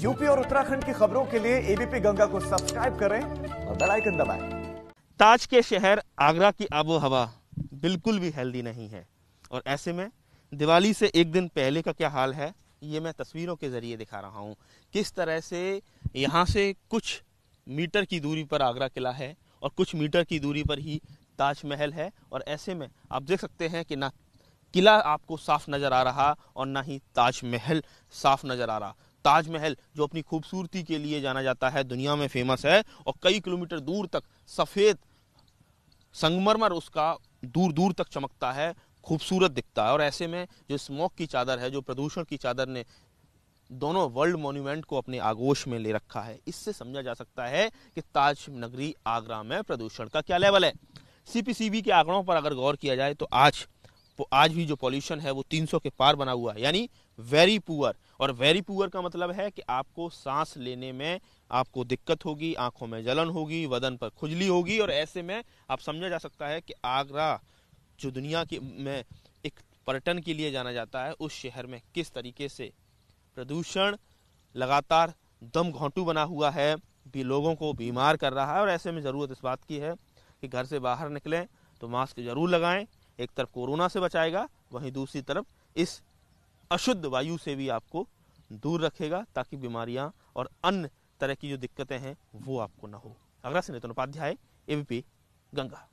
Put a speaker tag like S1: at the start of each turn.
S1: UP और उत्तराखंड की खबरों के लिए एबीपी गंगा को सब्सक्राइब करें और बेल आइकन दबाएं। ताज के शहर आगरा की आबो हवा बिल्कुल भी हेल्दी नहीं है और ऐसे में दिवाली से एक दिन पहले का क्या हाल है ये मैं तस्वीरों के ज़रिए दिखा रहा हूँ किस तरह से यहाँ से कुछ मीटर की दूरी पर आगरा किला है और कुछ मीटर की दूरी पर ही ताजमहल है और ऐसे में आप देख सकते हैं कि ना किला आपको साफ नज़र आ रहा और ना ही ताजमहल साफ नज़र आ रहा ताजमहल जो अपनी खूबसूरती के लिए जाना जाता है दुनिया में फेमस है और कई किलोमीटर दूर तक सफ़ेद संगमरमर उसका दूर दूर तक चमकता है खूबसूरत दिखता है और ऐसे में जो स्मोक की चादर है जो प्रदूषण की चादर ने दोनों वर्ल्ड मोन्यूमेंट को अपने आगोश में ले रखा है इससे समझा जा सकता है कि ताज नगरी आगरा में प्रदूषण का क्या लेवल है सीपीसीबी के आंकड़ों पर अगर गौर किया जाए तो आज आज भी जो पॉल्यूशन है वो 300 के पार बना हुआ है यानी वेरी पुअर और वेरी पुअर का मतलब है कि आपको सांस लेने में आपको दिक्कत होगी आंखों में जलन होगी वदन पर खुजली होगी और ऐसे में आप समझा जा सकता है कि आगरा जो दुनिया के में एक पर्यटन के लिए जाना जाता है उस शहर में किस तरीके से प्रदूषण लगातार दम घोंटू बना हुआ है भी लोगों को बीमार कर रहा है और ऐसे में ज़रूरत इस बात की है कि घर से बाहर निकलें तो मास्क ज़रूर लगाएं एक तरफ कोरोना से बचाएगा वहीं दूसरी तरफ इस अशुद्ध वायु से भी आपको दूर रखेगा ताकि बीमारियां और अन्य तरह की जो दिक्कतें हैं वो आपको ना हो अग्रसेन उपाध्याय एबीपी गंगा